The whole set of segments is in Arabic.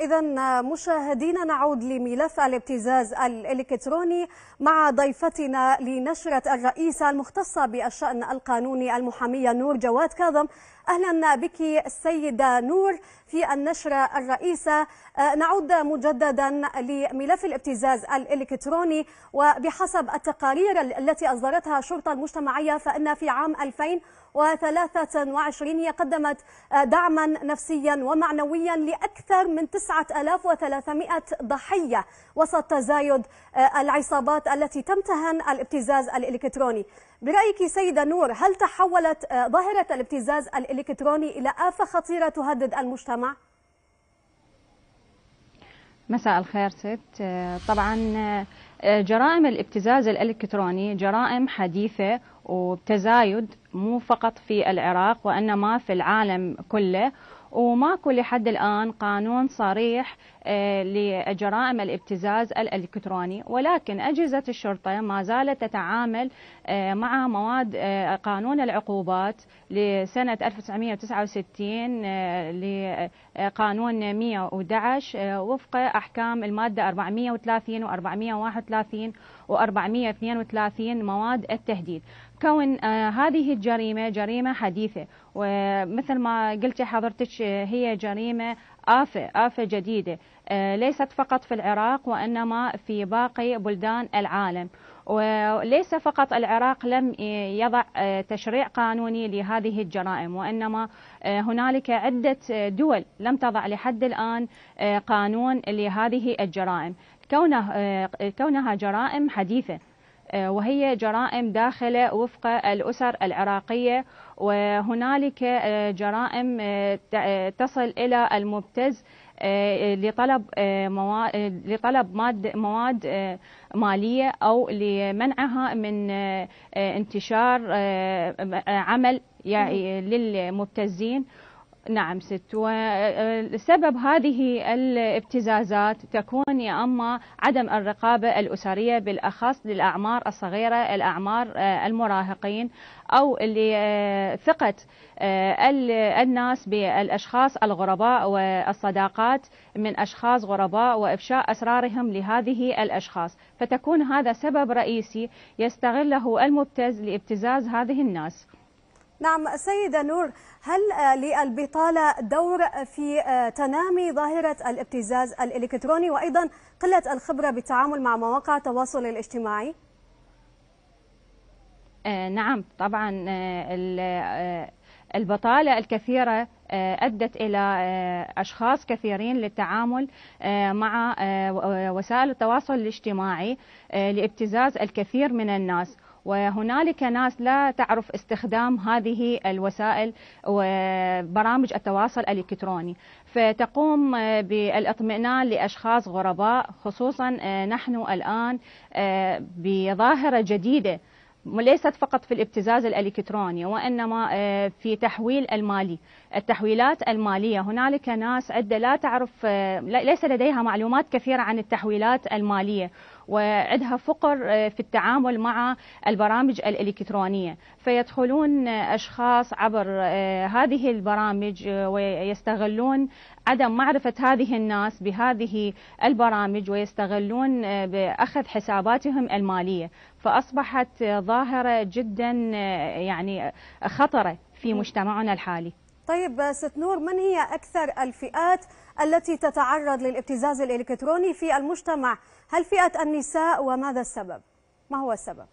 إذا مشاهدينا نعود لملف الابتزاز الإلكتروني مع ضيفتنا لنشرة الرئيسة المختصة بالشأن القانوني المحامية نور جواد كاظم أهلا بك السيدة نور في النشرة الرئيسة نعود مجددا لملف الابتزاز الإلكتروني وبحسب التقارير التي أصدرتها الشرطة المجتمعية فإن في عام 2000 و23 هي قدمت دعما نفسيا ومعنويا لأكثر من 9 9300 ضحية وسط تزايد آه، العصابات التي تمتهن الابتزاز الإلكتروني برأيك سيدة نور هل تحولت آه، ظاهرة الابتزاز الإلكتروني إلى آفة خطيرة تهدد المجتمع؟ مساء الخير ست آه، طبعا جرائم الابتزاز الالكتروني جرائم حديثه وبتزايد مو فقط في العراق وانما في العالم كله وماكو لحد الآن قانون صريح آه، لجرائم الابتزاز الإلكتروني ولكن أجهزة الشرطة ما زالت تتعامل آه، مع مواد آه، قانون العقوبات لسنة 1969 لقانون 111 وفق أحكام المادة 430 و431 و432 مواد التهديد كون آه، هذه الجريمة جريمة حديثة ومثل ما قلت حضرتك آه، هي جريمة آفة آفة جديدة آه، ليست فقط في العراق وإنما في باقي بلدان العالم وليس فقط العراق لم يضع تشريع قانوني لهذه الجرائم وإنما هنالك عدة دول لم تضع لحد الآن قانون لهذه الجرائم كونها جرائم حديثة آه، وهي جرائم داخلة وفق الأسر العراقية وهنالك آه، جرائم آه، تصل إلى المبتز لطلب مواد لطلب مواد مواد ماليه او لمنعها من انتشار عمل يعني للمبتزين نعم ست وسبب آه، آه، هذه الابتزازات تكون يا اما عدم الرقابه الاسريه بالاخص للاعمار الصغيره الاعمار آه، المراهقين او اللي ثقه الناس بالاشخاص الغرباء والصداقات من اشخاص غرباء وافشاء اسرارهم لهذه الاشخاص فتكون هذا سبب رئيسي يستغله المبتز لابتزاز هذه الناس نعم سيدة نور هل آه، للبطالة دور في آه، تنامي ظاهرة الابتزاز الإلكتروني وأيضا قلة الخبرة بالتعامل مع مواقع التواصل الاجتماعي؟ آه، نعم طبعا البطالة الكثيرة أدت إلى أشخاص كثيرين للتعامل مع وسائل التواصل الاجتماعي لابتزاز الكثير من الناس وهنالك ناس لا تعرف استخدام هذه الوسائل وبرامج التواصل الالكتروني فتقوم بالاطمئنان لاشخاص غرباء خصوصا آه، نحن الان آه، بظاهره جديده ليست فقط في الابتزاز الالكتروني وانما آه، في تحويل المالي، التحويلات الماليه، هنالك ناس عده لا تعرف ليس لديها معلومات كثيره عن التحويلات الماليه، وعندها فقر آه، في التعامل مع البرامج الإلكترونية فيدخلون آه، أشخاص عبر آه، هذه البرامج ويستغلون عدم معرفة هذه الناس بهذه البرامج ويستغلون بأخذ حساباتهم المالية فأصبحت ظاهرة جدا يعني خطرة في مجتمعنا الحالي طيب ست نور من هي أكثر الفئات التي تتعرض للابتزاز الإلكتروني في المجتمع هل فئة النساء وماذا السبب ما هو السبب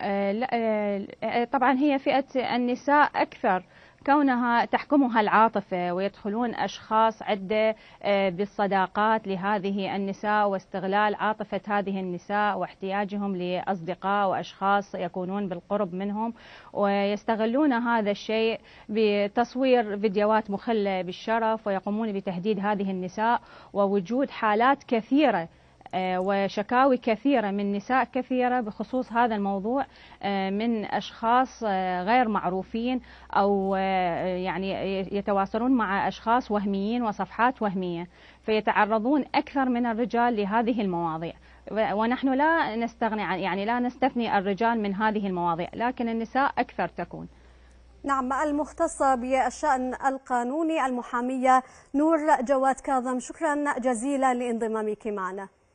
آه، لا آه، آه، طبعا هي فئة النساء أكثر كونها تحكمها العاطفة ويدخلون أشخاص عدة آه، بالصداقات لهذه النساء واستغلال عاطفة هذه النساء واحتياجهم لأصدقاء وأشخاص يكونون بالقرب منهم ويستغلون هذا الشيء بتصوير فيديوهات مخلة بالشرف ويقومون بتهديد هذه النساء ووجود حالات كثيرة آه، وشكاوي كثيرة من نساء كثيرة بخصوص هذا الموضوع آه، من أشخاص آه، غير معروفين أو يعني يتواصلون مع أشخاص وهميين وصفحات وهمية فيتعرضون أكثر من الرجال لهذه المواضيع ونحن لا نستغني عن يعني لا نستثني الرجال من هذه المواضيع لكن النساء أكثر تكون نعم المختصة بالشأن القانوني المحامية نور جواد كاظم شكرا جزيلا لانضمامك معنا